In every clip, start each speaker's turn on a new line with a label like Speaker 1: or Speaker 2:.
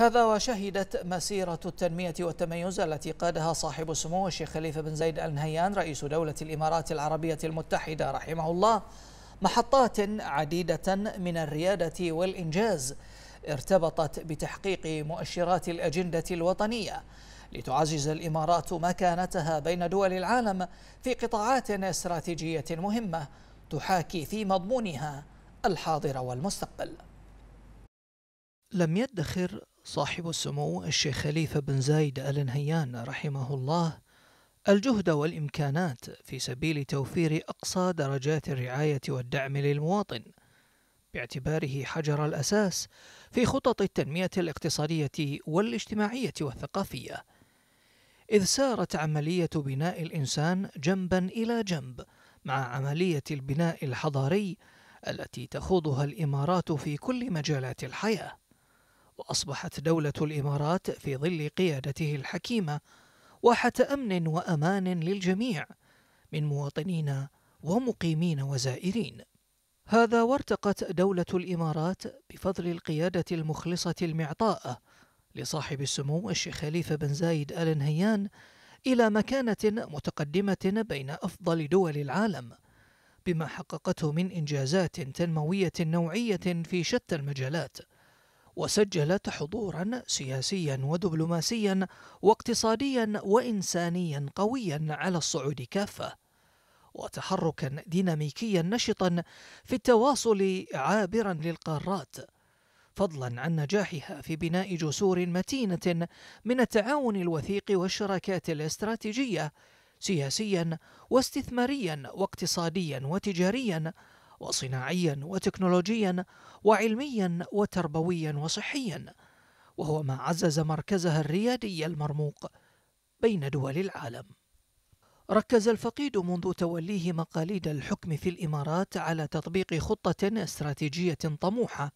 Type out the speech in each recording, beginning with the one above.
Speaker 1: هذا وشهدت مسيرة التنمية والتميز التي قادها صاحب السمو الشيخ خليفة بن زايد آل نهيان رئيس دولة الإمارات العربية المتحدة رحمه الله محطات عديدة من الريادة والإنجاز ارتبطت بتحقيق مؤشرات الأجندة الوطنية لتعزز الإمارات مكانتها بين دول العالم في قطاعات استراتيجية مهمة تحاكي في مضمونها الحاضر والمستقبل لم يدخر صاحب السمو الشيخ خليفة بن زايد آل نهيان رحمه الله الجهد والإمكانات في سبيل توفير أقصى درجات الرعاية والدعم للمواطن باعتباره حجر الأساس في خطط التنمية الاقتصادية والاجتماعية والثقافية إذ سارت عملية بناء الإنسان جنبا إلى جنب مع عملية البناء الحضاري التي تخوضها الإمارات في كل مجالات الحياة وأصبحت دولة الإمارات في ظل قيادته الحكيمة واحة أمن وأمان للجميع من مواطنين ومقيمين وزائرين هذا وارتقت دولة الإمارات بفضل القيادة المخلصة المعطاءة لصاحب السمو الشيخ خليفة بن زايد آل نهيان إلى مكانة متقدمة بين أفضل دول العالم بما حققته من إنجازات تنموية نوعية في شتى المجالات وسجلت حضورا سياسيا ودبلوماسيا واقتصاديا وانسانيا قويا على الصعود كافه وتحركا ديناميكيا نشطا في التواصل عابرا للقارات فضلا عن نجاحها في بناء جسور متينه من التعاون الوثيق والشراكات الاستراتيجيه سياسيا واستثماريا واقتصاديا وتجاريا وصناعيا وتكنولوجيا وعلميا وتربويا وصحيا وهو ما عزز مركزها الريادي المرموق بين دول العالم ركز الفقيد منذ توليه مقاليد الحكم في الامارات على تطبيق خطه استراتيجيه طموحه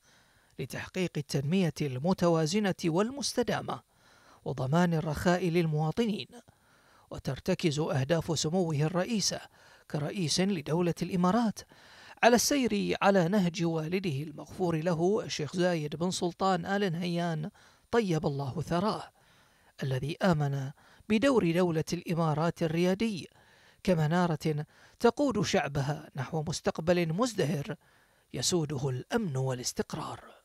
Speaker 1: لتحقيق التنميه المتوازنه والمستدامه وضمان الرخاء للمواطنين وترتكز اهداف سموه الرئيسه كرئيس لدوله الامارات على السير على نهج والده المغفور له الشيخ زايد بن سلطان آل نهيان طيب الله ثراه الذي آمن بدور دولة الإمارات الريادي كمنارة تقود شعبها نحو مستقبل مزدهر يسوده الأمن والاستقرار